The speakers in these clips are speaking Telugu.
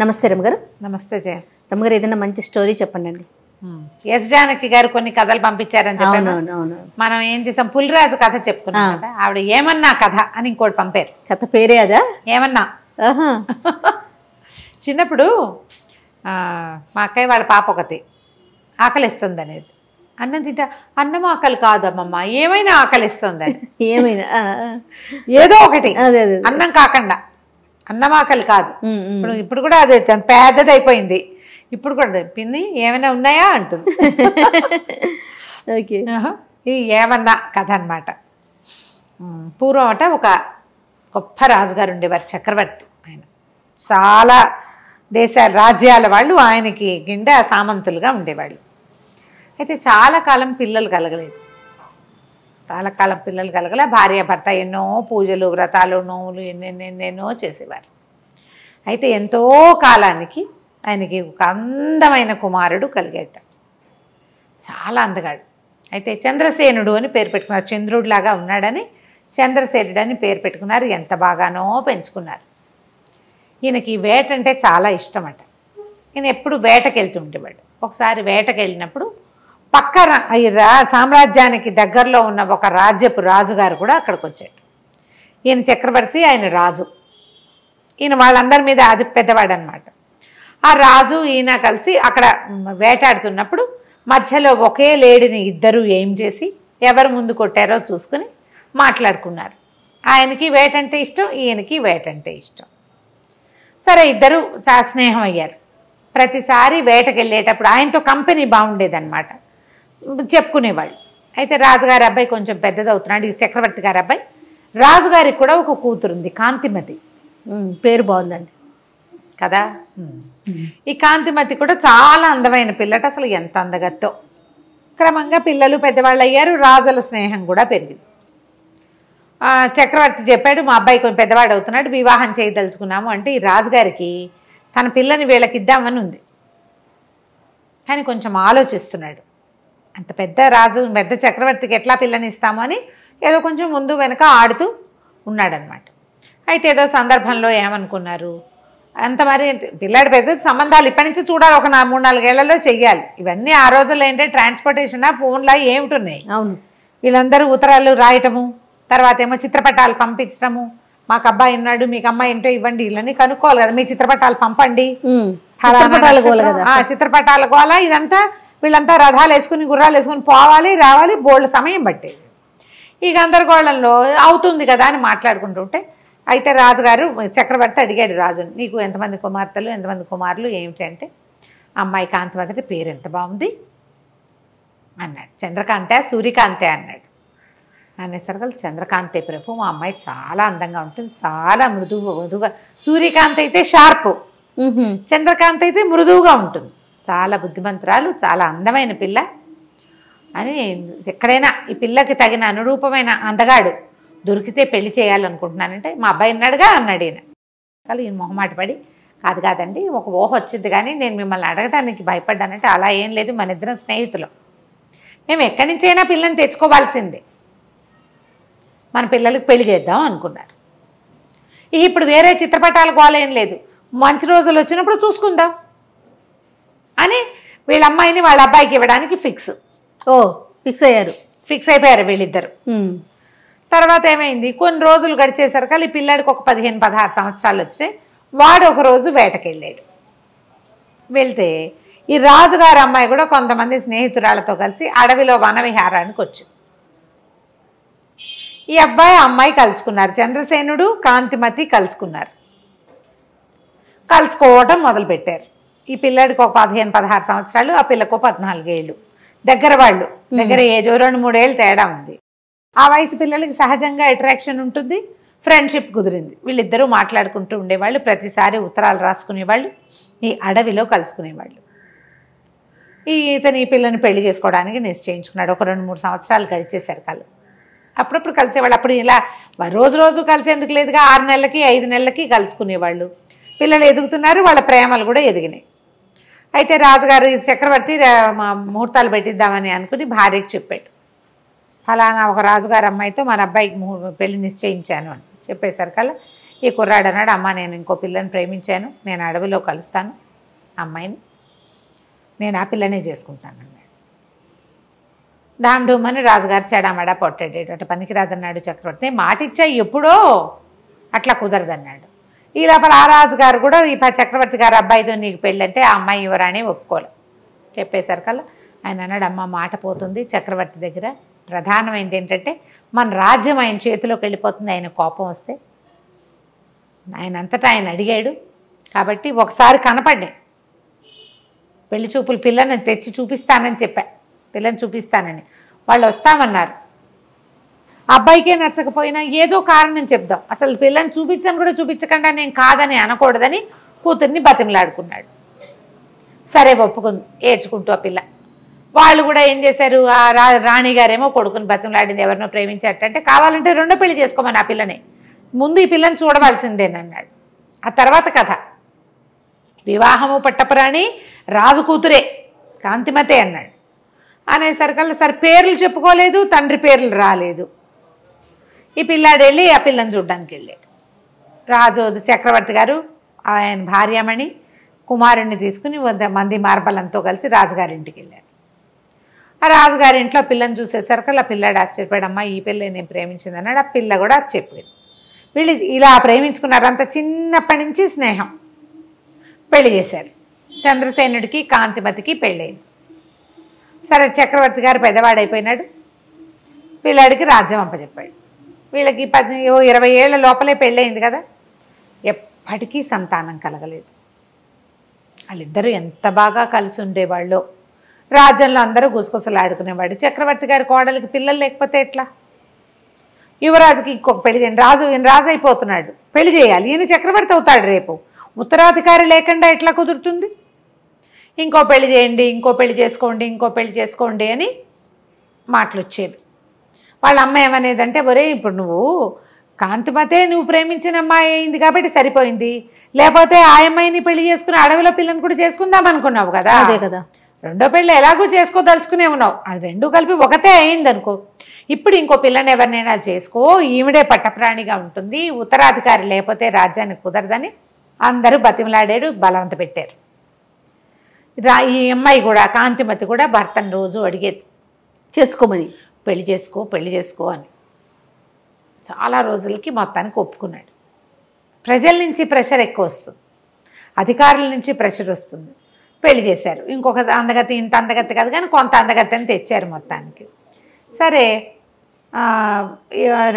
నమస్తే రమగారు నమస్తే జయ రమగారు ఏదైనా మంచి స్టోరీ చెప్పండి అండి ఎస్ జానకి గారు కొన్ని కథలు పంపించారని చెప్పాను మనం ఏం చేసాం పులిరాజు కథ చెప్పుకున్నాం కదా ఆవిడ ఏమన్నా కథ అని ఇంకోటి పంపారు కథ పేరే అదా ఏమన్నా చిన్నప్పుడు మా అక్కయ్య వాళ్ళ పాప ఒకటి ఆకలిస్తుంది అనేది అన్నం తింటా అన్నం ఆకలి కాదమ్మమ్మ ఏమైనా ఆకలిస్తుంది ఏమైనా ఏదో ఒకటి అన్నం కాకుండా అన్నమాకలు కాదు ఇప్పుడు ఇప్పుడు కూడా అదే పెద్దది అయిపోయింది ఇప్పుడు కూడా పిన్ని ఏమైనా ఉన్నాయా అంటుంది ఓకే ఇది ఏమన్నా కథ అనమాట పూర్వం అంటే ఒక గొప్ప రాజుగారు ఉండేవారు చక్రవర్తి ఆయన చాలా దేశాల రాజ్యాల వాళ్ళు ఆయనకి కింద సామంతులుగా ఉండేవాళ్ళు అయితే చాలా కాలం పిల్లలు కలగలేదు కాలకాలం పిల్లలు కలగల భార్య భర్త ఎన్నో పూజలు వ్రతాలు నోములు ఎన్నెన్నెన్నెన్నో చేసేవారు అయితే ఎంతో కాలానికి ఆయనకి ఒక అందమైన కుమారుడు కలిగేట చాలా అందగాడు అయితే చంద్రసేనుడు అని పేరు పెట్టుకున్నారు చంద్రుడిలాగా ఉన్నాడని చంద్రసేనుడు అని పేరు పెట్టుకున్నారు ఎంత బాగానో పెంచుకున్నారు ఈయనకి వేట అంటే చాలా ఇష్టం అట ఈయన ఎప్పుడు వేటకి ఉండేవాడు ఒకసారి వేటకి వెళ్ళినప్పుడు పక్క సామ్రాజ్యానికి దగ్గరలో ఉన్న ఒక రాజ్యపు రాజుగారు కూడా అక్కడికి వచ్చాడు ఈయన చక్రవర్తి ఆయన రాజు ఈయన వాళ్ళందరి మీద అది పెద్దవాడు అనమాట ఆ రాజు ఈయన కలిసి అక్కడ వేటాడుతున్నప్పుడు మధ్యలో ఒకే లేడిని ఇద్దరు ఏం చేసి ఎవరు ముందు కొట్టారో చూసుకుని మాట్లాడుకున్నారు ఆయనకి వేటంటే ఇష్టం ఈయనకి వేటంటే ఇష్టం సరే ఇద్దరు చాలా స్నేహం అయ్యారు ప్రతిసారి వేటకెళ్ళేటప్పుడు ఆయనతో కంపెనీ బాగుండేదన్నమాట చెప్పుకునేవాళ్ళు అయితే రాజుగారి అబ్బాయి కొంచెం పెద్దదవుతున్నాడు ఇది చక్రవర్తి గారి అబ్బాయి రాజుగారికి కూడా ఒక కూతురుంది కాంతిమతి పేరు బాగుందండి కదా ఈ కాంతిమతి కూడా చాలా అందమైన పిల్లట అసలు ఎంత అందగత్తో క్రమంగా పిల్లలు పెద్దవాళ్ళు అయ్యారు రాజుల స్నేహం కూడా పెరిగింది చక్రవర్తి చెప్పాడు మా అబ్బాయి కొంచెం పెద్దవాడు అవుతున్నాడు వివాహం చేయదలుచుకున్నాము అంటే ఈ రాజుగారికి తన పిల్లని వీళ్ళకిద్దామని ఉంది కానీ కొంచెం ఆలోచిస్తున్నాడు అంత పెద్ద రాజు పెద్ద చక్రవర్తికి ఎట్లా పిల్లనిస్తాము అని ఏదో కొంచెం ముందు వెనక ఆడుతూ ఉన్నాడనమాట అయితే ఏదో సందర్భంలో ఏమనుకున్నారు అంత మరి పిల్లాడి పెద్ద సంబంధాలు ఇప్పటి నుంచి చూడాలి ఒక నా మూడు నాలుగేళ్లలో చెయ్యాలి ఇవన్నీ ఆ రోజుల్లో ఏంటంటే ట్రాన్స్పోర్టేషన్ ఫోన్లా ఉన్నాయి అవును వీళ్ళందరూ ఉత్తరాలు రాయటము తర్వాత ఏమో చిత్రపటాలు పంపించడము మాకు అబ్బాయి ఉన్నాడు మీకు అమ్మాయి ఏంటో ఇవ్వండి వీళ్ళని కనుక్కోవాలి కదా మీ చిత్రపటాలు పంపండి చిత్రపటాల గోల ఇదంతా వీళ్ళంతా రథాలు వేసుకుని గుర్రాలు వేసుకుని పోవాలి రావాలి బోళ్ళ సమయం పట్టేది ఈ గందరగోళంలో అవుతుంది కదా అని మాట్లాడుకుంటుంటే అయితే రాజుగారు చక్రవర్తి అడిగాడు రాజుని నీకు ఎంతమంది కుమార్తెలు ఎంతమంది కుమారులు ఏమిటంటే అమ్మాయి కాంతవదటి పేరు ఎంత బాగుంది అన్నాడు చంద్రకాంతే సూర్యకాంతే అన్నాడు అనేసరికి చంద్రకాంతే ప్రభు మా అమ్మాయి చాలా అందంగా ఉంటుంది చాలా మృదువు మృదువుగా సూర్యకాంత్ అయితే షార్ప్ చంద్రకాంత్ అయితే మృదువుగా ఉంటుంది చాలా బుద్ధిమంతురాలు చాలా అందమైన పిల్ల అని ఎక్కడైనా ఈ పిల్లకి తగిన అనురూపమైన అందగాడు దొరికితే పెళ్లి చేయాలనుకుంటున్నానంటే మా అబ్బాయి ఉన్నాడుగా అన్నాడు ఈయన అసలు ఈయన మొహమాట పడి కాదు కాదండి ఒక ఊహ వచ్చింది కానీ నేను మిమ్మల్ని అడగడానికి భయపడ్డానంటే అలా ఏం లేదు మన ఇద్దరం స్నేహితులు మేము ఎక్కడి నుంచైనా పిల్లని తెచ్చుకోవాల్సిందే మన పిల్లలకి పెళ్లి చేద్దాం అనుకున్నారు ఇప్పుడు వేరే చిత్రపటాల గోలేం లేదు మంచి రోజులు వచ్చినప్పుడు చూసుకుందాం అని వీళ్ళ అమ్మాయిని వాళ్ళ అబ్బాయికి ఇవ్వడానికి ఫిక్స్ ఓ ఫిక్స్ అయ్యారు ఫిక్స్ అయిపోయారు వీళ్ళిద్దరు తర్వాత ఏమైంది కొన్ని రోజులు గడిచేసరికి పిల్లాడికి ఒక పదిహేను పదహారు సంవత్సరాలు వచ్చినాయి వాడు ఒకరోజు వేటకెళ్ళాడు వెళ్తే ఈ రాజుగారి అమ్మాయి కూడా కొంతమంది స్నేహితురాలతో కలిసి అడవిలో వనవిహారానికి వచ్చింది ఈ అబ్బాయి అమ్మాయి కలుసుకున్నారు చంద్రసేనుడు కాంతిమతి కలుసుకున్నారు కలుసుకోవటం మొదలుపెట్టారు ఈ పిల్లాడికి ఒక పదిహేను పదహారు సంవత్సరాలు ఆ పిల్లకు పద్నాలుగేళ్ళు దగ్గర వాళ్ళు దగ్గర ఏజో రెండు మూడేళ్ళు తేడా ఉంది ఆ వయసు పిల్లలకి సహజంగా అట్రాక్షన్ ఉంటుంది ఫ్రెండ్షిప్ కుదిరింది వీళ్ళిద్దరూ మాట్లాడుకుంటూ ఉండేవాళ్ళు ప్రతిసారి ఉత్తరాలు రాసుకునేవాళ్ళు ఈ అడవిలో కలుసుకునేవాళ్ళు ఈ ఈతని ఈ పిల్లని పెళ్లి చేసుకోవడానికి నిశ్చయించుకున్నాడు ఒక రెండు మూడు సంవత్సరాలు గడిచేశారు కళ్ళు అప్పుడప్పుడు కలిసేవాళ్ళు అప్పుడు ఇలా రోజు రోజు కలిసేందుకు లేదుగా ఆరు నెలలకి ఐదు నెలలకి కలుసుకునేవాళ్ళు పిల్లలు ఎదుగుతున్నారు వాళ్ళ ప్రేమలు కూడా ఎదిగినాయి అయితే రాజుగారు చక్రవర్తి మా ముహూర్తాలు పెట్టిద్దామని అనుకుని భార్యకి చెప్పాడు ఫలానా ఒక రాజుగారు అమ్మాయితో మన అబ్బాయికి పెళ్లి నిశ్చయించాను అని చెప్పేసరికల్ ఈ కుర్రాడు అన్నాడు అమ్మ నేను ఇంకో పిల్లని ప్రేమించాను నేను అడవిలో కలుస్తాను అమ్మాయిని నేను ఆ పిల్లనే చేసుకుంటాను అన్నాడు డామ్ డూమ్ రాజుగారు చెడామడా పొట్టాడు అటు పనికిరాదన్నాడు చక్రవర్తి మాట ఇచ్చా ఎప్పుడో అట్లా కుదరదన్నాడు ఈ లోపల ఆరాజు గారు కూడా ఈ చక్రవర్తి గారు అబ్బాయితో నీకు పెళ్ళంటే ఆ అమ్మాయి ఎవరని ఒప్పుకోలే చెప్పేసరికల్ ఆయన అన్నాడు అమ్మ మాట పోతుంది చక్రవర్తి దగ్గర ప్రధానమైనది ఏంటంటే మన రాజ్యం ఆయన చేతిలోకి వెళ్ళిపోతుంది ఆయన కోపం వస్తే ఆయన అంతటా ఆయన అడిగాడు కాబట్టి ఒకసారి కనపడ్డాయి పెళ్లి చూపులు పిల్లని తెచ్చి చూపిస్తానని చెప్పా పిల్లని చూపిస్తానని వాళ్ళు వస్తామన్నారు అబ్బాయికే నచ్చకపోయినా ఏదో కారణం చెప్దాం అసలు పిల్లని చూపించాను కూడా చూపించకుండా నేను కాదని అనకూడదని కూతుర్ని బతిమలాడుకున్నాడు సరే ఒప్పుకుంది ఏడ్చుకుంటూ ఆ పిల్ల వాళ్ళు కూడా ఏం చేశారు ఆ రాణి గారేమో కొడుకుని బతిమలాడింది ఎవరినో ప్రేమించేటంటే కావాలంటే రెండో పెళ్లి చేసుకోమని ఆ పిల్లని ముందు ఈ పిల్లని చూడవలసిందేనన్నాడు ఆ తర్వాత కథ వివాహము పట్టపురాణి రాజు కూతురే కాంతిమతే అన్నాడు అనేసరికల్లా సరే పేర్లు చెప్పుకోలేదు తండ్రి పేర్లు రాలేదు ఈ పిల్లాడు వెళ్ళి ఆ పిల్లని చూడ్డానికి వెళ్ళాడు రాజు చక్రవర్తి గారు ఆయన భార్యమణి కుమారుణ్ణి తీసుకుని వంద మంది మార్బలంతో కలిసి రాజుగారింటికి వెళ్ళాడు ఆ రాజుగారింట్లో పిల్లని చూసేసరికి ఆ పిల్లాడు ఆశ్చర్యపడమ్మా ఈ పిల్ల నేను ప్రేమించిందన్నాడు ఆ పిల్ల కూడా చెప్పింది వీళ్ళు ఇలా ప్రేమించుకున్నారు అంత చిన్నప్పటి నుంచి స్నేహం పెళ్లి చేశారు చంద్రసేనుడికి కాంతిమతికి పెళ్ళైంది సరే చక్రవర్తి గారు పెద్దవాడైపోయినాడు పిల్లాడికి రాజ్యం చెప్పాడు వీళ్ళకి పది ఇరవై ఏళ్ళ లోపలే పెళ్ళయింది కదా ఎప్పటికీ సంతానం కలగలేదు వాళ్ళిద్దరూ ఎంత బాగా కలిసి ఉండేవాళ్ళు రాజ్యంలో అందరూ ఆడుకునేవాడు చక్రవర్తి గారి కోడలికి పిల్లలు లేకపోతే ఎట్లా యువరాజుకి ఇంకొక పెళ్లి చేయండి రాజు ఈయన రాజు అయిపోతున్నాడు పెళ్లి చేయాలి ఈయన చక్రవర్తి అవుతాడు రేపు ఉత్తరాధికారి లేకుండా ఎట్లా కుదురుతుంది ఇంకో పెళ్లి చేయండి ఇంకో పెళ్లి చేసుకోండి ఇంకో పెళ్లి చేసుకోండి అని మాటలు వచ్చేవి వాళ్ళ అమ్మ ఏమనేదంటే ఒరే ఇప్పుడు నువ్వు కాంతిమతే నువ్వు ప్రేమించిన అమ్మాయి అయింది కాబట్టి సరిపోయింది లేకపోతే ఆ అమ్మాయిని పెళ్లి చేసుకుని అడవిలో పిల్లని కూడా చేసుకుందాం అనుకున్నావు కదా అదే కదా రెండో పెళ్ళి ఎలాగో చేసుకోదలుచుకునే ఉన్నావు అది రెండు కలిపి ఒకతే అయింది అనుకో ఇప్పుడు ఇంకో పిల్లని ఎవరినైనా చేసుకో ఈవిడే పట్టప్రాణిగా ఉంటుంది ఉత్తరాధికారి లేకపోతే రాజ్యానికి కుదరదని అందరూ బతిమలాడాడు బలవంత పెట్టారు రా ఈ అమ్మాయి కూడా కాంతిమతి కూడా భర్తను రోజు అడిగేది చేసుకోమని పెళ్లి చేసుకో పెళ్లి చేసుకో అని చాలా రోజులకి మొత్తానికి ఒప్పుకున్నాడు ప్రజల నుంచి ప్రెషర్ ఎక్కువ వస్తుంది అధికారుల నుంచి ప్రెషర్ వస్తుంది పెళ్లి చేశారు ఇంకొక అందగతి ఇంత అందగతి కాదు కానీ కొంత అందగతి అని తెచ్చారు మొత్తానికి సరే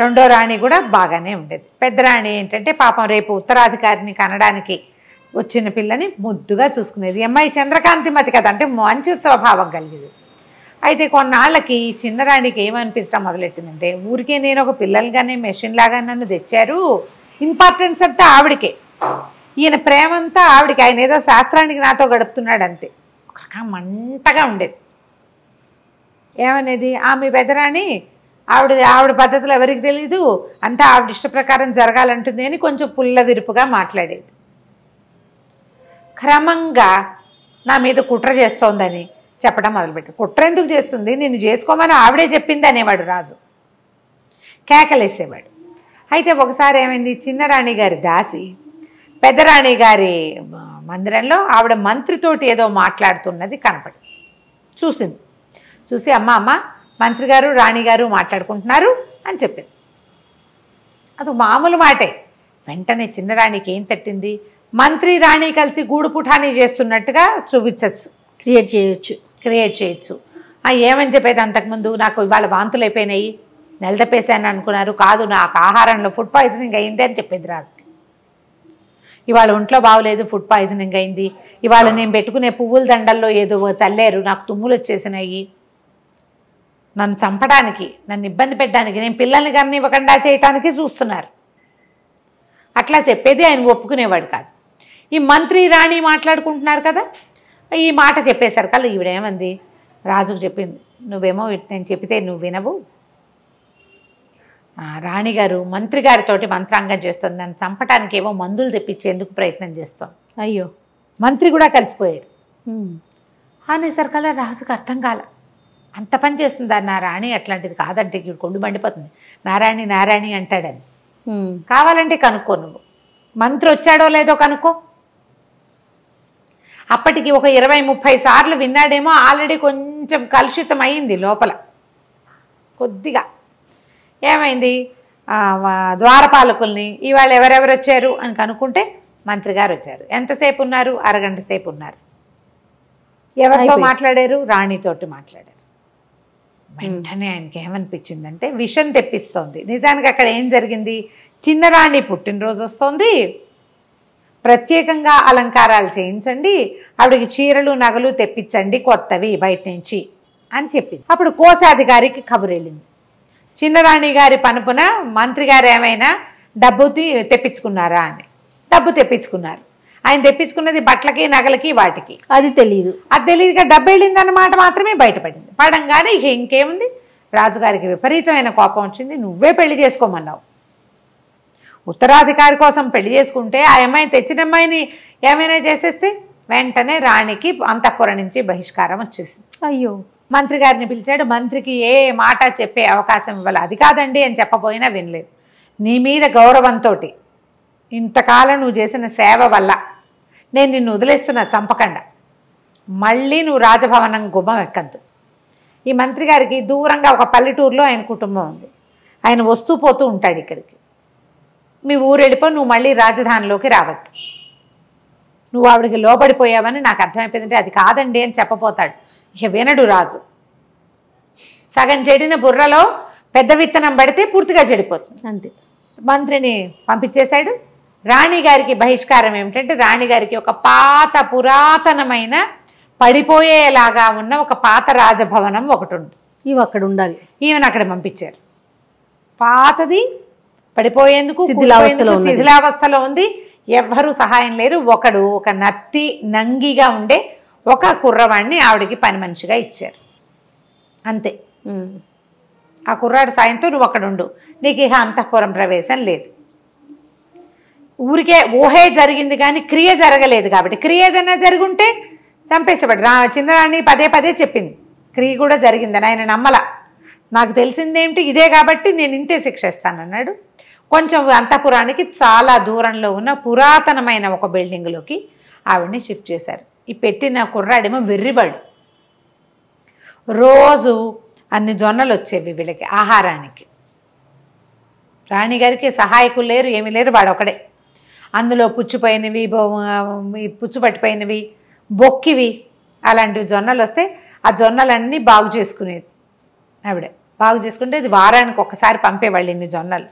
రెండో రాణి కూడా బాగానే ఉండేది పెద్ద రాణి ఏంటంటే పాపం రేపు ఉత్తరాధికారిని కనడానికి వచ్చిన పిల్లని ముద్దుగా చూసుకునేది ఎంఐ చంద్రకాంతి మతి అంటే మంచి స్వభావం కలిగేది అయితే కొన్నాళ్ళకి ఈ చిన్నరాణికి ఏమనిపించడం మొదలెట్టిందంటే ఊరికే నేను ఒక పిల్లలుగానే మెషిన్ లాగా నన్ను తెచ్చారు ఇంపార్టెన్స్ అంతా ఆవిడకే ఈయన ప్రేమంతా ఆవిడకి ఆయన ఏదో శాస్త్రానికి నాతో గడుపుతున్నాడు అంతే మంటగా ఉండేది ఏమనేది ఆమె పెదరాని ఆవిడ ఆవిడ పద్ధతులు ఎవరికి తెలీదు అంతా ఆవిడ ఇష్ట ప్రకారం జరగాలంటుంది అని కొంచెం పుల్ల విరుపుగా మాట్లాడేది క్రమంగా నా మీద కుట్ర చేస్తోందని చెప్పడం మొదలుపెట్టి కుట్ర ఎందుకు చేస్తుంది నేను చేసుకోమని ఆవిడే చెప్పింది అనేవాడు రాజు కేకలేసేవాడు అయితే ఒకసారి ఏమైంది చిన్నరాణి గారి దాసి పెద్దరాణి గారి మందిరంలో ఆవిడ మంత్రితోటి ఏదో మాట్లాడుతున్నది కనపడి చూసింది చూసి అమ్మ అమ్మ మంత్రి గారు రాణి గారు మాట్లాడుకుంటున్నారు అని చెప్పింది అది మామూలు మాటే వెంటనే చిన్నరాణికి ఏం తట్టింది మంత్రి రాణి కలిసి గూడు పుఠానీ చేస్తున్నట్టుగా చూపించచ్చు క్రియేట్ చేయొచ్చు క్రియేట్ చేయొచ్చు ఏమని చెప్పేది అంతకుముందు నాకు ఇవాళ వాంతులు అయిపోయినాయి నెల అనుకున్నారు కాదు నాకు ఆహారంలో ఫుడ్ పాయిజనింగ్ అయింది అని చెప్పేది రాజుకి ఇవాళ ఒంట్లో బాగోలేదు ఫుడ్ పాయిజనింగ్ అయింది ఇవాళ నేను పెట్టుకునే పువ్వుల దండల్లో ఏదో చల్లారు నాకు తుమ్ములు వచ్చేసినాయి నన్ను చంపడానికి నన్ను ఇబ్బంది పెట్టడానికి నేను పిల్లల్ని కానీ ఇవ్వకుండా చేయటానికి చూస్తున్నారు అట్లా చెప్పేది ఆయన ఒప్పుకునేవాడు కాదు ఈ మంత్రి రాణి మాట్లాడుకుంటున్నారు కదా ఈ మాట చెప్పేసరికి అలా ఈవిడేమంది రాజుకు చెప్పింది నువ్వేమో నేను చెప్తే నువ్వు వినవు రాణిగారు మంత్రి గారితోటి మంత్రాంగం చేస్తుంది నన్ను చంపటానికి ఏమో మందులు తెప్పించేందుకు ప్రయత్నం చేస్తాం అయ్యో మంత్రి కూడా కలిసిపోయాడు అలా రాజుకు అర్థం కాల అంత పని చేస్తుందా నా రాణి అట్లాంటిది కాదంటే ఇక్కడ కొండు మండిపోతుంది నారాయణి నారాయణి అంటాడని కావాలంటే కనుక్కో నువ్వు మంత్రి వచ్చాడో లేదో కనుక్కో అప్పటికి ఒక ఇరవై ముప్పై సార్లు విన్నాడేమో ఆల్రెడీ కొంచెం కలుషితం అయింది లోపల కొద్దిగా ఏమైంది ద్వారపాలకుల్ని ఇవాళ ఎవరెవరు వచ్చారు అని కనుక్కుంటే మంత్రి గారు వచ్చారు ఎంతసేపు ఉన్నారు అరగంట సేపు ఉన్నారు ఎవరితో మాట్లాడారు రాణితోటి మాట్లాడారు వెంటనే ఆయనకి ఏమనిపించిందంటే విషం తెప్పిస్తోంది నిజానికి అక్కడ ఏం జరిగింది చిన్నరాణి పుట్టినరోజు వస్తోంది ప్రత్యేకంగా అలంకారాలు చేయించండి ఆవిడకి చీరలు నగలు తెప్పించండి కొత్తవి బయట నుంచి అని చెప్పింది అప్పుడు కోశాధికారికి కబురు వెళ్ళింది చిన్నరాణి గారి పనుపున మంత్రి గారు ఏమైనా డబ్బు తెప్పించుకున్నారా అని డబ్బు తెప్పించుకున్నారు ఆయన తెప్పించుకున్నది బట్టలకి నగలకి వాటికి అది తెలియదు అది తెలియదుగా డబ్బు వెళ్ళిందన్నమాట మాత్రమే బయటపడింది పడంగానే ఇక ఇంకేముంది రాజుగారికి విపరీతమైన కోపం వచ్చింది నువ్వే పెళ్లి చేసుకోమన్నావు ఉత్తరాధికారి కోసం పెళ్లి చేసుకుంటే ఆ అమ్మాయి తెచ్చిన అమ్మాయిని ఏమైనా చేసేస్తే వెంటనే రాణికి అంతఃపుర నుంచి బహిష్కారం వచ్చేసింది అయ్యో మంత్రి గారిని పిలిచాడు మంత్రికి ఏ మాట చెప్పే అవకాశం ఇవ్వాలి అది కాదండి అని చెప్పబోయినా వినలేదు నీ మీద గౌరవంతో ఇంతకాలం నువ్వు చేసిన సేవ వల్ల నేను నిన్ను వదిలేస్తున్నా చంపకుండా మళ్ళీ నువ్వు రాజభవనం గుమ్మం ఎక్కద్దు ఈ మంత్రి గారికి దూరంగా ఒక పల్లెటూరులో ఆయన కుటుంబం ఉంది ఆయన వస్తూ పోతూ ఉంటాడు ఇక్కడికి మీ ఊరు వెళ్ళిపో నువ్వు మళ్ళీ రాజధానిలోకి రావద్దు నువ్వు ఆవిడికి లోపడిపోయావని నాకు అర్థమైపోయిందంటే అది కాదండి అని చెప్పపోతాడు ఇక వినడు రాజు సగం చెడిన బుర్రలో పెద్ద విత్తనం పడితే పూర్తిగా చెడిపోతుంది అంతే మంత్రిని పంపించేశాడు రాణిగారికి బహిష్కారం ఏమిటంటే రాణిగారికి ఒక పాత పురాతనమైన పడిపోయేలాగా ఉన్న ఒక పాత రాజభవనం ఒకటి ఉంది ఇవి అక్కడ ఉండాలి ఈమెను అక్కడ పంపించారు పాతది పడిపోయేందుకు శిథిలావస్థలో శిథిలావస్థలో ఉంది ఎవ్వరూ సహాయం లేరు ఒకడు ఒక నత్తి నంగిగా ఉండే ఒక కుర్రవాడిని ఆవిడకి పని మనిషిగా ఇచ్చారు అంతే ఆ కుర్రాడు సాయంతో నువ్వు అక్కడుండు నీకు ఇక అంతఃపురం ప్రవేశం లేదు ఊరికే ఊహే జరిగింది కానీ క్రియ జరగలేదు కాబట్టి క్రియ ఏదైనా జరుగుంటే చంపేసేవాడు రా చిన్నరాణి పదే పదే చెప్పింది క్రియ కూడా జరిగిందని ఆయన నమ్మల నాకు తెలిసిందేమిటి ఇదే కాబట్టి నేను ఇంతే శిక్షిస్తాను అన్నాడు కొంచెం అంతఃపురానికి చాలా దూరంలో ఉన్న పురాతనమైన ఒక బిల్డింగ్లోకి ఆవిడని షిఫ్ట్ చేశారు ఈ పెట్టిన కుర్రాడేమో వెర్రివాడు రోజు అన్ని జొన్నలు వచ్చేవి వీళ్ళకి ఆహారానికి రాణిగారికి సహాయకులు లేరు ఏమీ లేరు వాడు ఒకడే అందులో పుచ్చిపోయినవి పుచ్చుపట్టిపోయినవి బొక్కివి అలాంటివి జొన్నలు వస్తే ఆ జొన్నలన్నీ బాగు చేసుకునేది ఆవిడే బాగు చేసుకుంటే ఇది వారానికి ఒకసారి పంపేవాళ్ళు ఇన్ని జొన్నలు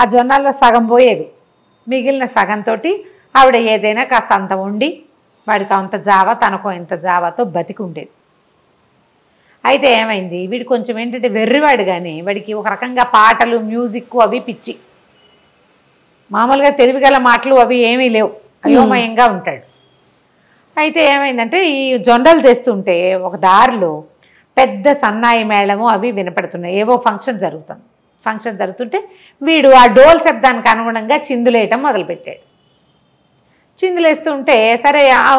ఆ జొన్నల్లో సగం పోయేవి మిగిలిన సగంతో ఆవిడ ఏదైనా కాస్త అంత ఉండి వాడికి అంత జావా తనకు ఇంత జావతో బతికి ఉండేది అయితే ఏమైంది వీడు కొంచెం ఏంటంటే వెర్రివాడు కానీ వాడికి ఒక రకంగా పాటలు మ్యూజిక్ అవి పిచ్చి మామూలుగా గల మాటలు అవి ఏమీ లేవు అయోమయంగా ఉంటాడు అయితే ఏమైందంటే ఈ జొండలు తెస్తుంటే ఒక దారిలో పెద్ద సన్నాయి మేళము అవి వినపడుతున్నాయి ఏవో ఫంక్షన్ జరుగుతుంది ఫంక్షన్ జరుగుతుంటే వీడు ఆ డోల్ శబ్దానికి అనుగుణంగా చిందులేయటం మొదలుపెట్టాడు చిందులేస్తుంటే సరే ఆ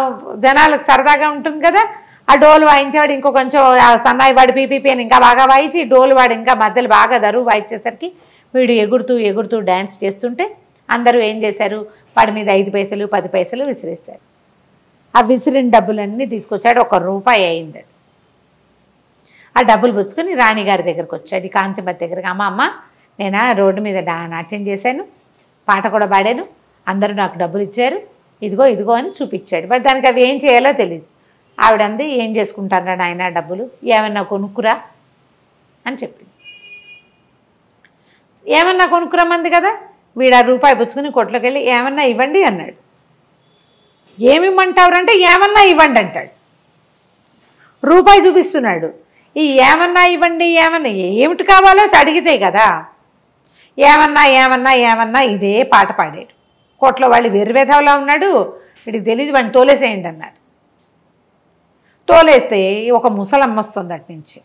జనాలకు సరదాగా ఉంటుంది కదా ఆ డోల్ వాయించేవాడు ఇంకో కొంచెం సన్నాయి వాడు పీపీపీ అని ఇంకా బాగా వాయించి డోల్ వాడు ఇంకా మధ్యలో బాగా దరువు వాయించేసరికి వీడు ఎగురుతూ ఎగురుతూ డ్యాన్స్ చేస్తుంటే అందరూ ఏం చేశారు వాడి మీద ఐదు పైసలు పది పైసలు విసిరేస్తారు ఆ విసిరిన డబ్బులన్నీ తీసుకొచ్చాడు ఒక రూపాయి అయింది ఆ డబ్బులు పుచ్చుకొని రాణిగారి దగ్గరకు వచ్చాడు కాంతిమతి దగ్గరికి అమ్మ అమ్మ నేను రోడ్డు మీద నాట్యం చేశాను పాట కూడా పాడాను అందరూ నాకు డబ్బులు ఇచ్చారు ఇదిగో ఇదిగో అని చూపించాడు బట్ దానికి అవి ఏం చేయాలో తెలియదు ఆవిడంది ఏం చేసుకుంటారా ఆయన డబ్బులు ఏమన్నా కొనుక్కురా అని చెప్పింది ఏమన్నా కొనుక్కురామంది కదా వీడు ఆ రూపాయి పుచ్చుకుని కొట్లోకి వెళ్ళి ఏమన్నా ఇవ్వండి అన్నాడు ఏమిమ్మంటావురంటే ఏమన్నా ఇవ్వండి అంటాడు రూపాయి చూపిస్తున్నాడు ఏమన్నా ఇవ్వండి ఏమన్నా ఏమిటి కావాలో అడిగితే కదా ఏమన్నా ఏమన్నా ఏమన్నా ఇదే పాట పాడాడు కోట్లో వాళ్ళు వెర్రవేధవలా ఉన్నాడు వీడికి తెలియదు వాడిని తోలేసేయండి అన్నారు తోలేస్తే ఒక ముసలమ్మ వస్తుంది అటు నుంచి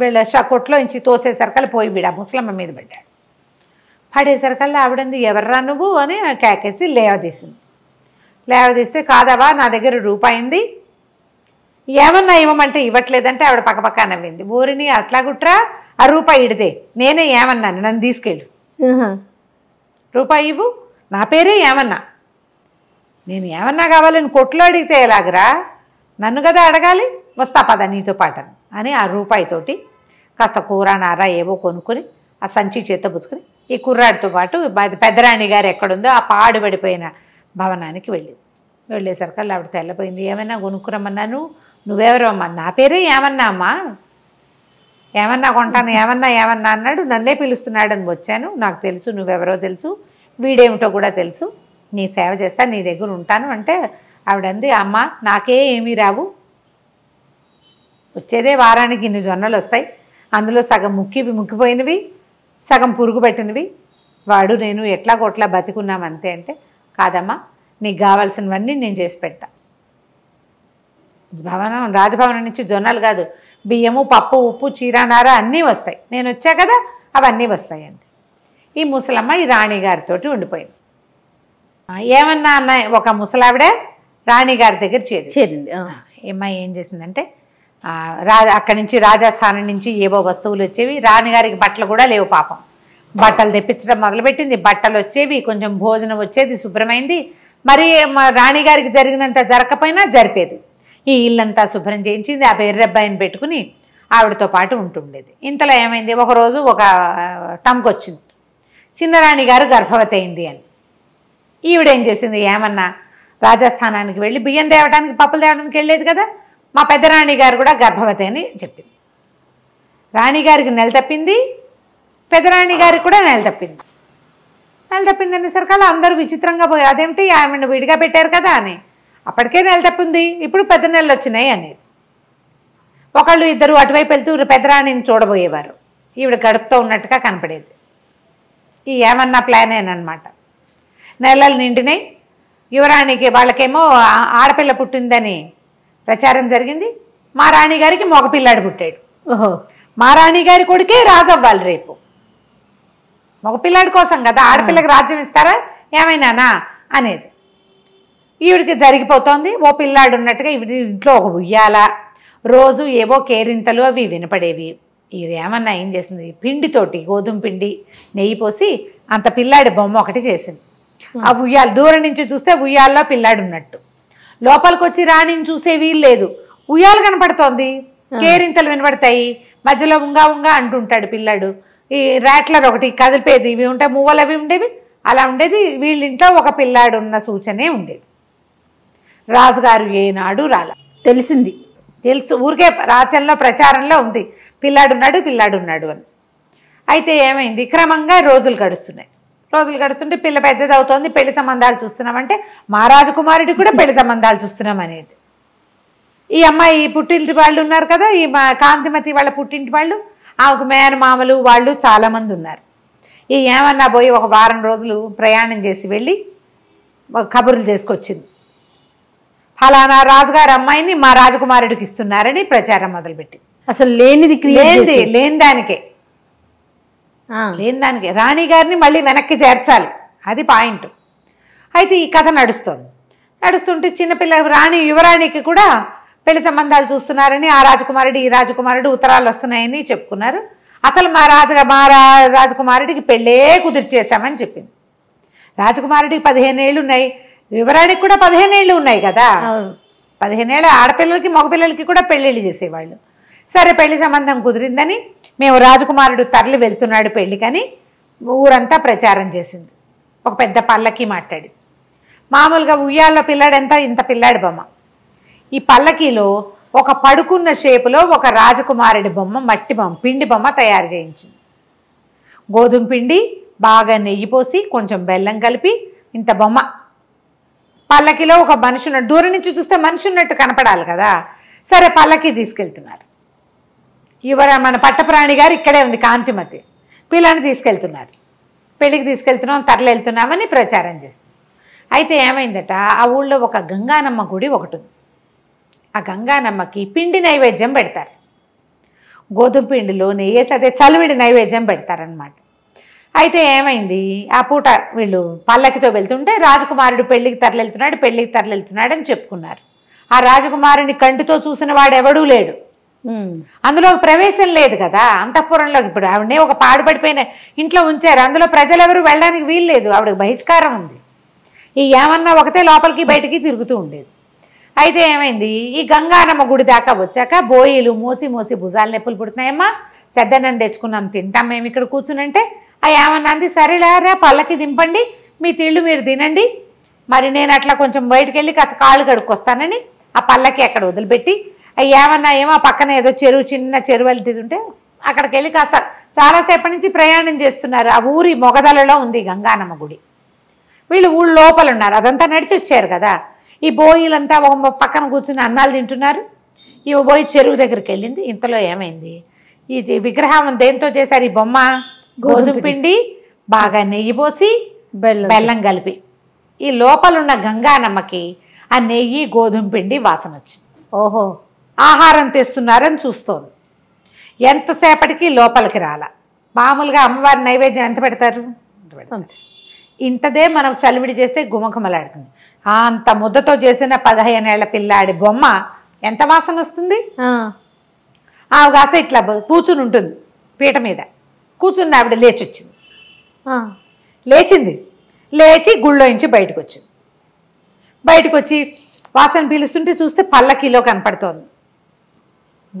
వీళ్ళ కొట్లో నుంచి తోసేసరికల్లా పోయి వీడు ఆ ముసలమ్మ మీద పడ్డాడు పడేసరికల్లా ఆవిడంది ఎవర్రా నువ్వు అని కేకేసి లేవదీసింది లేవదీస్తే కాదవా నా దగ్గర రూపాయింది ఏమన్నా ఇవ్వమంటే ఇవ్వట్లేదంటే ఆవిడ పక్కపక్క నవ్వింది ఊరిని అట్లా గుట్రా ఆ రూపాయి ఇడిదే నేనే ఏమన్నాను నన్ను తీసుకెళ్ళు రూపాయి ఇవ్వు నా పేరే ఏమన్నా నేను ఏమన్నా కావాలని కొట్లో అడిగితే ఎలాగరా నన్ను కదా అడగాలి వస్తా పద నీతో పాటను అని ఆ రూపాయితోటి కాస్త కూర నారా ఏవో కొనుక్కొని ఆ సంచి చేత పుచ్చుకొని ఈ కుర్రాడితో పాటు పెద్దరాణి గారు ఎక్కడుందో ఆ పాడుబడిపోయిన భవనానికి వెళ్ళింది వెళ్ళేసరికి ఆవిడ తెల్లపోయింది ఏమైనా కొనుక్కురమ్మన్నాను నువ్వెవరమ్మా నా పేరే ఏమన్నా అమ్మా ఏమన్నా కొంటాను ఏమన్నా ఏమన్నా అన్నాడు నన్నే పిలుస్తున్నాడని వచ్చాను నాకు తెలుసు నువ్వెవరో తెలుసు వీడేమిటో కూడా తెలుసు నీ సేవ చేస్తా నీ దగ్గర ఉంటాను అంటే ఆవిడంది అమ్మ నాకే ఏమీ రావు వచ్చేదే వారానికి ఇన్ని జొన్నలు వస్తాయి అందులో సగం ముక్కి ముక్కిపోయినవి సగం పురుగు పెట్టినవి వాడు నేను ఎట్లా కొట్లా బతికున్నాం అంతే అంటే కాదమ్మా నీకు కావాల్సినవన్నీ నేను చేసి పెడతా భవనం రాజభవనం నుంచి జొన్నలు కాదు బియ్యము పప్పు ఉప్పు చీరానార అన్నీ వస్తాయి నేను వచ్చా కదా అవన్నీ వస్తాయి అంతే ఈ ముసలమ్మ ఈ రాణిగారితో ఉండిపోయింది ఏమన్నా అన్న ఒక ముసలావిడ రాణిగారి దగ్గర చేరి చేరింది ఏమ్మా ఏం చేసిందంటే రాజా అక్కడి నుంచి రాజస్థానం నుంచి ఏవో వస్తువులు వచ్చేవి రాణిగారికి బట్టలు కూడా లేవు పాపం బట్టలు తెప్పించడం మొదలుపెట్టింది బట్టలు వచ్చేవి కొంచెం భోజనం వచ్చేది శుభ్రమైంది మరి రాణిగారికి జరిగినంత జరగకపోయినా జరిపేది ఈ ఇల్లంతా శుభ్రం చేయించింది ఆ బెర్రబ్బాయిని పెట్టుకుని ఆవిడతో పాటు ఉంటుండేది ఇంతలో ఏమైంది ఒకరోజు ఒక టంకు వచ్చింది చిన్నరాణి గారు గర్భవతి అయింది అని ఈవిడేం చేసింది ఏమన్నా రాజస్థానానికి వెళ్ళి బియ్యం తేవడానికి పప్పులు తేవడానికి వెళ్ళేది కదా మా పెద్దరాణి గారు కూడా గర్భవతి అని చెప్పింది రాణిగారికి నెల తప్పింది పెదరాణి గారికి కూడా నెల తప్పింది నెల తప్పింది అలా అందరూ విచిత్రంగా పోయి అదేమిటి ఆమెను విడిగా పెట్టారు కదా అని అప్పటికే నెల తప్పింది ఇప్పుడు పెద్ద నెలలు వచ్చినాయి అనేది ఒకళ్ళు ఇద్దరు అటువైపు వెళ్తూ పెద్దరాణిని చూడబోయేవారు ఈవిడ గడుపుతో ఉన్నట్టుగా కనపడేది ఈ ఏమన్నా ప్లానేనమాట నెలలు నిండినాయి యువరాణికి వాళ్ళకేమో ఆడపిల్ల పుట్టిందని ప్రచారం జరిగింది మా రాణి గారికి మగపిల్లాడు పుట్టాడు ఓహో మా రాణి గారి కొడుకే రాజు అవ్వాలి రేపు మగపిల్లాడి కోసం కదా ఆడపిల్లకి రాజ్యం ఇస్తారా ఏమైనానా అనేది ఈవిడికి జరిగిపోతోంది ఓ పిల్లాడు ఉన్నట్టుగా ఈవిడ ఇంట్లో ఒక ఉయ్యాల రోజు ఏవో కేరింతలు అవి వినపడేవి ఇది ఏమన్నా ఏం చేసింది పిండితోటి గోధుమ పిండి నెయ్యి పోసి అంత పిల్లాడి బొమ్మ ఒకటి చేసింది ఆ ఉయ్యాలు దూరం నుంచి చూస్తే ఉయ్యాల్లో పిల్లాడు ఉన్నట్టు లోపలికి వచ్చి రాణిని చూసే వీలు లేదు ఉయ్యాలు కనపడుతోంది కేరింతలు వినపడతాయి మధ్యలో ఉంగా ఉంగా అంటుంటాడు పిల్లాడు ఈ రాట్లర్ ఒకటి కదిలిపేది ఇవి ఉంటాయి మూవలు అవి ఉండేవి అలా ఉండేది వీళ్ళింట్లో ఒక పిల్లాడు ఉన్న సూచనే ఉండేది రాజుగారు ఏనాడు రాల తెలిసింది తెలుసు ఊరికే రాచల్లో ప్రచారంలో ఉంది పిల్లాడున్నాడు పిల్లాడున్నాడు అని అయితే ఏమైంది క్రమంగా రోజులు గడుస్తున్నాయి రోజులు గడుస్తుంటే పిల్ల పెద్దది అవుతోంది పెళ్లి సంబంధాలు చూస్తున్నామంటే మా రాజకుమారుడి కూడా పెళ్లి సంబంధాలు చూస్తున్నాం అనేది ఈ అమ్మాయి పుట్టింటి వాళ్ళు ఉన్నారు కదా ఈ కాంతిమతి వాళ్ళ పుట్టింటి వాళ్ళు ఆమెకు మేనమామలు వాళ్ళు చాలామంది ఉన్నారు ఈ ఏమన్నా పోయి ఒక వారం రోజులు ప్రయాణం చేసి వెళ్ళి కబుర్లు చేసుకొచ్చింది ఫలానా రాజుగారి అమ్మాయిని మా రాజకుమారుడికి ఇస్తున్నారని ప్రచారం మొదలుపెట్టి అసలు లేనిది లేనిది లేని దానికే లేని దానికే రాణి గారిని మళ్ళీ వెనక్కి చేర్చాలి అది పాయింట్ అయితే ఈ కథ నడుస్తుంది నడుస్తుంటే చిన్నపిల్ల రాణి యువరాణికి కూడా పెళ్లి సంబంధాలు చూస్తున్నారని ఆ రాజకుమారుడు ఈ రాజకుమారుడు ఉత్తరాలు వస్తున్నాయని చెప్పుకున్నారు అసలు మా రాజుగా మా రాజకుమారుడికి పెళ్ళే కుదిరి చేశామని చెప్పింది రాజకుమారుడికి పదిహేను ఏళ్ళు ఉన్నాయి వివరానికి కూడా పదిహేను ఏళ్ళు ఉన్నాయి కదా ఏళ్ళ ఆడపిల్లలకి మగపిల్లలకి కూడా పెళ్ళిళ్ళు చేసేవాళ్ళు సరే పెళ్లి సంబంధం కుదిరిందని మేము రాజకుమారుడు తరలి వెళ్తున్నాడు కానీ ఊరంతా ప్రచారం చేసింది ఒక పెద్ద పల్లకి మాట్లాడి మామూలుగా ఉయ్యాల పిల్లాడంతా ఇంత పిల్లాడి బొమ్మ ఈ పల్లకీలో ఒక పడుకున్న షేపులో ఒక రాజకుమారుడి బొమ్మ మట్టి బొమ్మ పిండి బొమ్మ తయారు చేయించింది గోధుమ పిండి బాగా నెయ్యి పోసి కొంచెం బెల్లం కలిపి ఇంత బొమ్మ పల్లకిలో ఒక మనిషి ఉన్నాడు దూరం నుంచి చూస్తే మనిషి ఉన్నట్టు కనపడాలి కదా సరే పల్లకి తీసుకెళ్తున్నారు ఇవర మన పట్టప్రాణి గారు ఇక్కడే ఉంది కాంతిమతి పిల్లని తీసుకెళ్తున్నారు పెళ్ళికి తీసుకెళ్తున్నాం తరలి వెళ్తున్నామని ప్రచారం చేస్తుంది అయితే ఏమైందట ఆ ఊళ్ళో ఒక గంగానమ్మ గుడి ఒకటి ఉంది ఆ గంగానమ్మకి పిండి నైవేద్యం పెడతారు గోధుమ పిండిలో నెయ్యేసి అదే చలివిడి నైవేద్యం పెడతారనమాట అయితే ఏమైంది ఆ పూట వీళ్ళు పల్లకితో వెళ్తుంటే రాజకుమారుడు పెళ్లికి తరలితున్నాడు పెళ్లికి తరలితున్నాడు అని చెప్పుకున్నారు ఆ రాజకుమారుని కంటితో చూసిన వాడు ఎవడూ లేడు అందులో ప్రవేశం లేదు కదా అంతఃపురంలో ఇప్పుడు ఆవిడనే ఒక పాడుపడిపోయిన ఇంట్లో ఉంచారు అందులో ప్రజలు ఎవరు వెళ్ళడానికి వీలు లేదు ఆవిడ బహిష్కారం ఉంది ఈ ఏమన్నా ఒకతే లోపలికి బయటికి తిరుగుతూ ఉండేది అయితే ఏమైంది ఈ గంగానమ్మ గుడి దాకా వచ్చాక బోయిలు మోసి మోసి భుజాలు నొప్పులు పుడుతున్నాయమ్మా చెద్దనం తెచ్చుకున్నాం తింటాం మేము ఇక్కడ కూర్చునంటే ఏమన్నా అంది సరేలేరా పళ్ళకి దింపండి మీ తిళ్ళు మీరు తినండి మరి నేను అట్లా కొంచెం బయటకు వెళ్ళి కాస్త కాళ్ళు కడుక్కొస్తానని ఆ పళ్ళకి అక్కడ వదిలిపెట్టి ఏమన్నా ఏమో పక్కన ఏదో చెరువు చిన్న చెరువు వెళ్తుంది ఉంటే అక్కడికి వెళ్ళి కాస్త చాలాసేపటి నుంచి ప్రయాణం చేస్తున్నారు ఆ ఊరి మొగదలలో ఉంది గంగానమ్మ గుడి వీళ్ళు ఊళ్ళు లోపల ఉన్నారు అదంతా నడిచి వచ్చారు కదా ఈ బోయిలంతా ఒక పక్కన కూర్చుని అన్నాలు తింటున్నారు ఈ బోయి చెరువు దగ్గరికి వెళ్ళింది ఇంతలో ఏమైంది ఈ విగ్రహం దేంతో చేశారు ఈ బొమ్మ గోధుమ పిండి బాగా నెయ్యి పోసి బెల్లం బెల్లం కలిపి ఈ లోపలున్న గంగానమ్మకి ఆ నెయ్యి గోధుమ పిండి వాసన వచ్చింది ఓహో ఆహారం తెస్తున్నారని చూస్తోంది ఎంతసేపటికి లోపలికి రాల మామూలుగా అమ్మవారి నైవేద్యం ఎంత పెడతారు ఇంతదే మనం చలివిడి చేస్తే గుమగుమలాడుతుంది అంత ముద్దతో చేసిన పదిహేనేళ్ల పిల్లాడి బొమ్మ ఎంత వాసన వస్తుంది ఆ కాస్త ఇట్లా కూర్చుని ఉంటుంది పీట మీద కూర్చున్న ఆవిడ లేచి వచ్చింది లేచింది లేచి గుళ్ళోంచి బయటకు వచ్చింది బయటకు వచ్చి వాసన పీలుస్తుంటే చూస్తే పళ్ళ కిలో కనపడుతోంది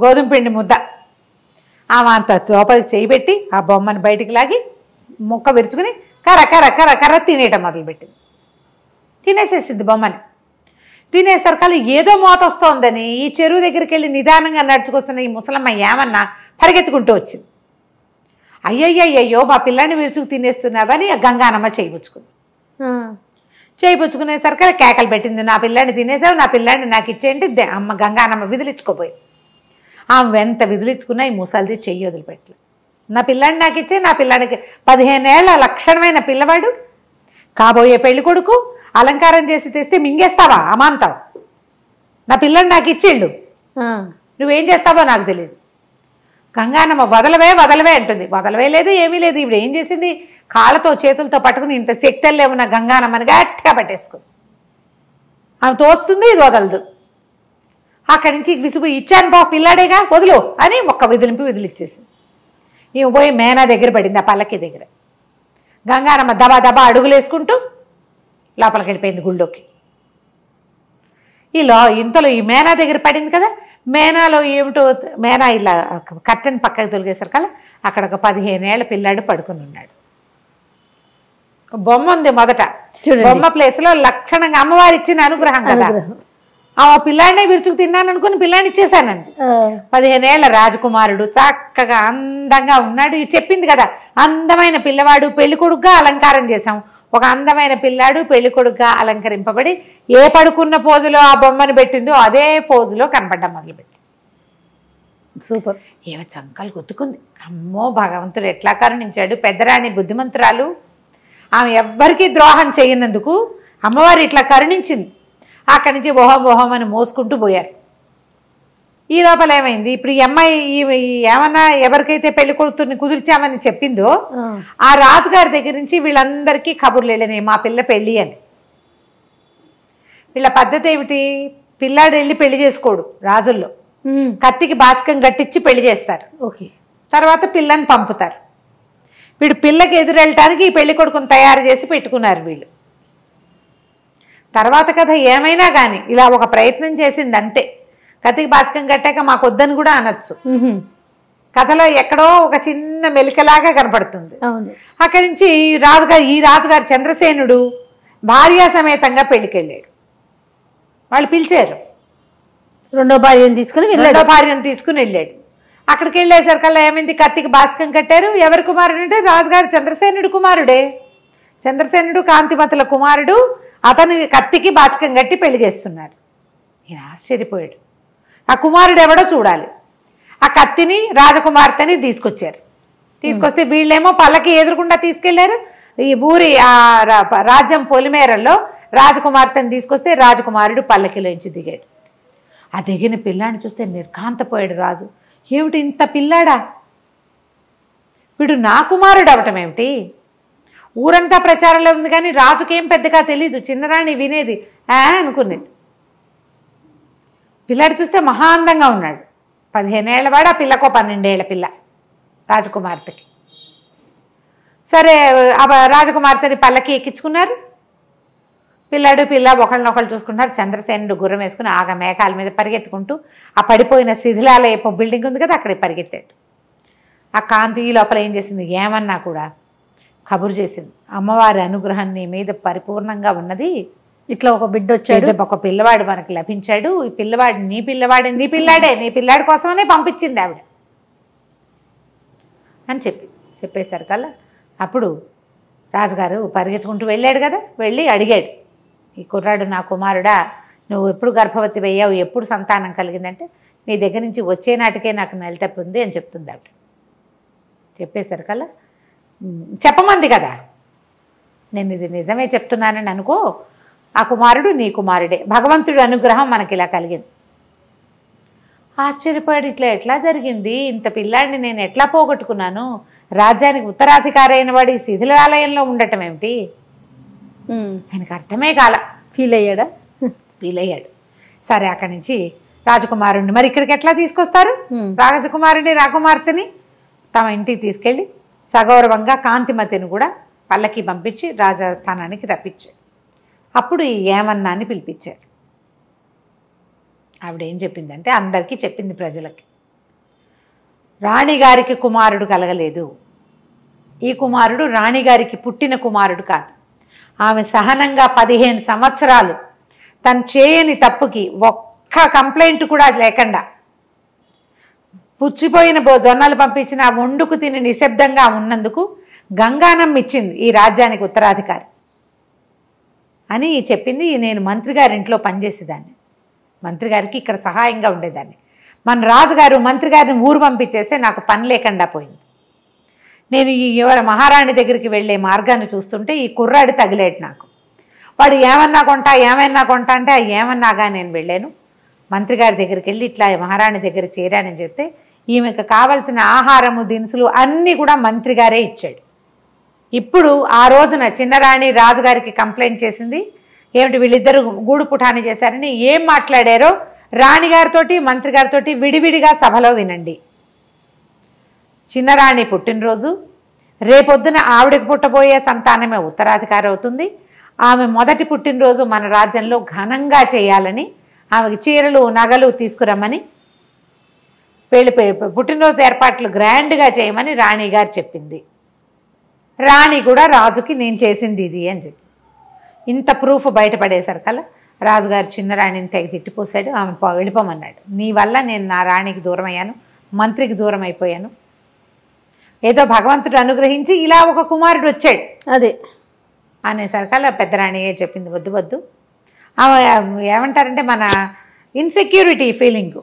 గోధుమ పిండి ముద్ద ఆమె అంత లోపలికి చేయి పెట్టి ఆ బొమ్మను బయటికి లాగి ముక్క విరుచుకుని కర్ర కర్ర కర్ర కర్ర తినేయటం మొదలుపెట్టింది తినేసేసింది బొమ్మని తినేసరికల్లా ఏదో మోత వస్తోందని ఈ చెరువు దగ్గరికి వెళ్ళి నిదానంగా నడుచుకొస్తున్న ఈ ముసలమ్మ ఏమన్నా పరిగెత్తుకుంటూ వచ్చింది అయ్యయ్యయ్యో మా పిల్లాన్ని విరుచుకు తినేస్తున్నావని గంగానమ్మ చేయిపుచ్చుకుంది చేయిపుచ్చుకునేసరికి కేకలు పెట్టింది నా పిల్లాన్ని తినేసావు నా పిల్లాన్ని నాకు ఇచ్చేయండి అమ్మ గంగానమ్మ విదిలించుకోబోయి ఆమె వెంత విదిలించుకున్నా ఈ ముసలిది చెయ్యి వదిలిపెట్టలే నా పిల్లాన్ని నాకు ఇచ్చే నా పిల్లానికి ఏళ్ళ లక్షణమైన పిల్లవాడు కాబోయే పెళ్లి కొడుకు అలంకారం చేసి తెస్తే మింగేస్తావా అమాంతావు నా పిల్లని నాకు ఇచ్చేళ్ళు నువ్వేం చేస్తావో నాకు తెలియదు గంగానమ్మ వదలవే వదలవే అంటుంది వదలవే లేదు ఏమీ లేదు ఇప్పుడు ఏం చేసింది కాళ్ళతో చేతులతో పట్టుకుని ఇంత శక్తి లేవున్న గంగానమ్మని గట్టిగా పట్టేసుకుంది ఆమె తోస్తుంది ఇది వదలదు అక్కడి నుంచి విసుగు ఇచ్చాను బా పిల్లాడేగా వదులు అని ఒక్క విదిలింపు విదిలిచ్చేసింది ఈమె పోయి మేనా దగ్గర పడింది ఆ పల్లకి దగ్గర గంగారమ్మ దబా దబా అడుగులేసుకుంటూ లోపలికి వెళ్ళిపోయింది గుళ్ళోకి ఇలా ఇంతలో ఈ మేనా దగ్గర పడింది కదా మేనాలో ఏమిటో మేనా ఇలా కట్టెన్ పక్కకు కల అక్కడ ఒక పదిహేను ఏళ్ళ పిల్లాడు పడుకుని ఉన్నాడు బొమ్మ ఉంది మొదట బొమ్మ ప్లేస్లో లక్షణంగా అమ్మవారు ఇచ్చిన అనుగ్రహం కదా ఆ పిల్లాడినే విరుచుకు తిన్నాను అనుకుని పిల్లాడిని ఇచ్చేసాను అంది పదిహేనేళ్ల రాజకుమారుడు చక్కగా అందంగా ఉన్నాడు చెప్పింది కదా అందమైన పిల్లవాడు పెళ్లి అలంకారం చేశాం ఒక అందమైన పిల్లాడు పెళ్ళికొడుకుగా అలంకరింపబడి ఏ పడుకున్న పోజులో ఆ బొమ్మను పెట్టిందో అదే పోజులో కనపడ్డం మొదలుపెట్టింది సూపర్ ఏవో చంకలు గుద్దుకుంది అమ్మో భగవంతుడు ఎట్లా కరుణించాడు పెద్దరాణి బుద్ధిమంతురాలు ఆమె ఎవ్వరికీ ద్రోహం చేయనందుకు అమ్మవారు ఇట్లా కరుణించింది అక్కడి నుంచి ఓహం ఓహం అని మోసుకుంటూ పోయారు ఈ లోపల ఏమైంది ఇప్పుడు ఈ అమ్మాయి ఏమన్నా ఎవరికైతే పెళ్లి కొడుతుని కుదిర్చామని చెప్పిందో ఆ రాజుగారి దగ్గర నుంచి వీళ్ళందరికీ కబుర్లు వెళ్ళినాయి మా పిల్ల పెళ్ళి అని వీళ్ళ పద్ధతి ఏమిటి పిల్లాడు వెళ్ళి పెళ్లి చేసుకోడు రాజుల్లో కత్తికి బాచకం కట్టించి పెళ్లి చేస్తారు ఓకే తర్వాత పిల్లని పంపుతారు వీడు పిల్లకి ఎదురెళ్ళటానికి ఈ పెళ్లి కొడుకుని తయారు చేసి పెట్టుకున్నారు వీళ్ళు తర్వాత కథ ఏమైనా కానీ ఇలా ఒక ప్రయత్నం చేసింది అంతే కత్తికి బాస్కం కట్టాక మాకు వద్దని కూడా అనొచ్చు కథలో ఎక్కడో ఒక చిన్న మెలికలాగా కనపడుతుంది అక్కడి నుంచి రాజుగారు ఈ రాజుగారు చంద్రసేనుడు భార్యా సమేతంగా పెళ్ళికెళ్ళాడు వాళ్ళు పిలిచారు రెండో భార్యను తీసుకుని రెండో భార్యను తీసుకుని వెళ్ళాడు అక్కడికి వెళ్ళేసరికల్లా ఏమైంది కత్తికి బాసకం కట్టారు ఎవరి కుమారుడు అంటే రాజుగారు చంద్రసేనుడు కుమారుడే చంద్రసేనుడు కాంతిమతుల కుమారుడు అతను కత్తికి బాసకం కట్టి పెళ్లి చేస్తున్నారు ఈయన ఆశ్చర్యపోయాడు ఆ కుమారుడు ఎవడో చూడాలి ఆ కత్తిని రాజకుమార్తెని తీసుకొచ్చారు తీసుకొస్తే వీళ్ళేమో పల్లకి ఎదురుకుండా తీసుకెళ్లారు ఈ ఊరి ఆ రాజ్యం పొలిమేరల్లో రాజకుమార్తెని తీసుకొస్తే రాజకుమారుడు పల్లకిలోంచి దిగాడు ఆ దిగిన పిల్లాడిని చూస్తే నిర్కాంతపోయాడు రాజు ఏమిటి ఇంత పిల్లాడా వీడు నా కుమారుడు అవటం ఏమిటి ఊరంతా ప్రచారంలో ఉంది కానీ రాజుకేం పెద్దగా తెలీదు చిన్నరాణి వినేది అనుకునేది పిల్లాడు చూస్తే మహా అందంగా ఉన్నాడు పదిహేనేళ్ల వాడు ఆ పిల్లకో పన్నెండేళ్ల పిల్ల రాజకుమార్తెకి సరే ఆ రాజకుమార్తెని పల్లకి ఎక్కించుకున్నారు పిల్లాడు పిల్ల ఒకళ్ళనొకళ్ళు చూసుకుంటున్నారు చంద్రసేనుడు గుర్రం వేసుకుని ఆగ మేఘాల మీద పరిగెత్తుకుంటూ ఆ పడిపోయిన శిథిలాలయపు బిల్డింగ్ ఉంది కదా అక్కడికి పరిగెత్తాడు ఆ కాంతి ఈ లోపల ఏం చేసింది ఏమన్నా కూడా కబురు చేసింది అమ్మవారి అనుగ్రహం నీ మీద పరిపూర్ణంగా ఉన్నది ఇట్లా ఒక బిడ్డ వచ్చాడు ఒక పిల్లవాడు మనకు లభించాడు ఈ పిల్లవాడు నీ పిల్లవాడు నీ పిల్లాడే నీ పిల్లాడి కోసమనే పంపించింది ఆవిడ అని చెప్పి చెప్పేశారు కల్లా అప్పుడు రాజుగారు పరిగెత్తుకుంటూ వెళ్ళాడు కదా వెళ్ళి అడిగాడు ఈ కుర్రాడు నా కుమారుడా నువ్వు ఎప్పుడు గర్భవతి వెయ్యావు ఎప్పుడు సంతానం కలిగిందంటే నీ దగ్గర నుంచి వచ్చే నాటికే నాకు నెల ఉంది అని చెప్తుంది ఆవిడ చెప్పేశారు కల్లా చెప్పమంది కదా నేను ఇది నిజమే చెప్తున్నానని అనుకో ఆ కుమారుడు నీ కుమారుడే భగవంతుడి అనుగ్రహం మనకి ఇలా కలిగింది ఆశ్చర్యపడి ఇట్లా ఎట్లా జరిగింది ఇంత పిల్లాడిని నేను ఎట్లా పోగొట్టుకున్నాను రాజ్యానికి ఉత్తరాధికారైన అయిన వాడు ఈ శిథిలాలయంలో ఉండటం ఏమిటి ఆయనకు అర్థమే కాల ఫీల్ అయ్యాడా ఫీల్ అయ్యాడు సరే అక్కడి నుంచి రాజకుమారుణ్ణి మరి ఇక్కడికి ఎట్లా తీసుకొస్తారు రాజకుమారుని రాకుమార్తెని తమ ఇంటికి తీసుకెళ్ళి సగౌరవంగా కాంతిమతిని కూడా పల్లకి పంపించి రాజస్థానానికి రప్పించాడు అప్పుడు ఏమన్నా అని పిలిపించారు ఆవిడేం చెప్పిందంటే అందరికీ చెప్పింది ప్రజలకి రాణిగారికి కుమారుడు కలగలేదు ఈ కుమారుడు రాణిగారికి పుట్టిన కుమారుడు కాదు ఆమె సహనంగా పదిహేను సంవత్సరాలు తను చేయని తప్పుకి ఒక్క కంప్లైంట్ కూడా లేకుండా పుచ్చిపోయిన జొన్నలు పంపించిన వండుకు తిని నిశ్శబ్దంగా ఉన్నందుకు గంగానం ఇచ్చింది ఈ రాజ్యానికి ఉత్తరాధికారి అని చెప్పింది నేను మంత్రి గారి ఇంట్లో పనిచేసేదాన్ని మంత్రిగారికి ఇక్కడ సహాయంగా ఉండేదాన్ని మన రాజుగారు మంత్రిగారిని ఊరు పంపించేస్తే నాకు పని లేకుండా పోయింది నేను ఈ ఎవరి మహారాణి దగ్గరికి వెళ్ళే మార్గాన్ని చూస్తుంటే ఈ కుర్రాడు తగిలేడు నాకు వాడు ఏమన్నా కొంటా ఏమైనా కొంటా అంటే ఏమన్నాగా నేను వెళ్ళాను మంత్రి గారి దగ్గరికి వెళ్ళి ఇట్లా మహారాణి దగ్గర చేరానని చెప్తే ఈమెకు కావలసిన ఆహారము దినుసులు అన్నీ కూడా మంత్రి గారే ఇచ్చాడు ఇప్పుడు ఆ రోజున చిన్నరాణి రాజుగారికి కంప్లైంట్ చేసింది ఏమిటి వీళ్ళిద్దరు గూడు పుఠాని చేశారని ఏం మాట్లాడారో రాణిగారితోటి మంత్రి గారితో విడివిడిగా సభలో వినండి చిన్నరాణి పుట్టినరోజు రేపొద్దున ఆవిడకి పుట్టబోయే సంతానమే ఉత్తరాధికారి అవుతుంది ఆమె మొదటి పుట్టినరోజు మన రాజ్యంలో ఘనంగా చేయాలని ఆమెకి చీరలు నగలు తీసుకురమ్మని పెళ్లి పుట్టినరోజు ఏర్పాట్లు గ్రాండ్గా చేయమని రాణిగారు చెప్పింది రాణి కూడా రాజుకి నేను చేసింది ఇది అని చెప్పి ఇంత ప్రూఫ్ బయటపడేసరికల్లా రాజుగారు చిన్న రాణిని తెగి తిట్టిపోసాడు ఆమె వెళ్ళిపోమన్నాడు నీ వల్ల నేను నా రాణికి దూరం అయ్యాను మంత్రికి దూరం అయిపోయాను ఏదో భగవంతుడు అనుగ్రహించి ఇలా ఒక కుమారుడు వచ్చాడు అదే అనేసరికల్లా పెద్ద రాణియే చెప్పింది వద్దు వద్దు ఆమె ఏమంటారంటే మన ఇన్సెక్యూరిటీ ఫీలింగ్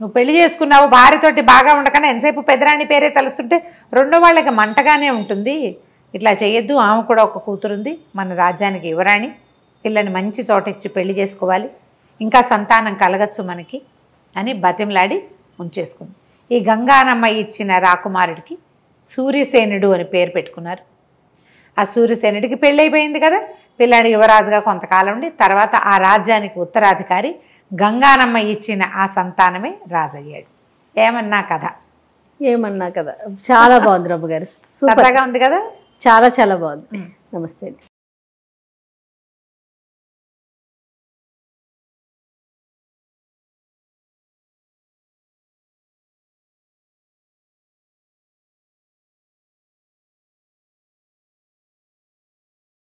నువ్వు పెళ్లి చేసుకున్నావు భార్యతోటి బాగా ఉండకనే ఎంతసేపు పెదరాని పేరే తలుస్తుంటే రెండో వాళ్ళకి మంటగానే ఉంటుంది ఇట్లా చేయొద్దు ఆమె కూడా ఒక కూతురుంది మన రాజ్యానికి యువరాణి పిల్లని మంచి చోట ఇచ్చి పెళ్లి చేసుకోవాలి ఇంకా సంతానం కలగచ్చు మనకి అని బతిమలాడి ఉంచేసుకుంది ఈ గంగానమ్మ ఇచ్చిన రాకుమారుడికి సూర్యసేనుడు అని పేరు పెట్టుకున్నారు ఆ సూర్యసేనుడికి పెళ్ళైపోయింది కదా పిల్లాడు యువరాజుగా కొంతకాలం ఉండి తర్వాత ఆ రాజ్యానికి ఉత్తరాధికారి గంగానమ్మ ఇచ్చిన ఆ సంతానమే రాజయ్యాడు ఏమన్నా కథ ఏమన్నా కథ చాలా బాగుంది రమ్మగారు గారు ఉంది కదా చాలా చాలా బాగుంది నమస్తే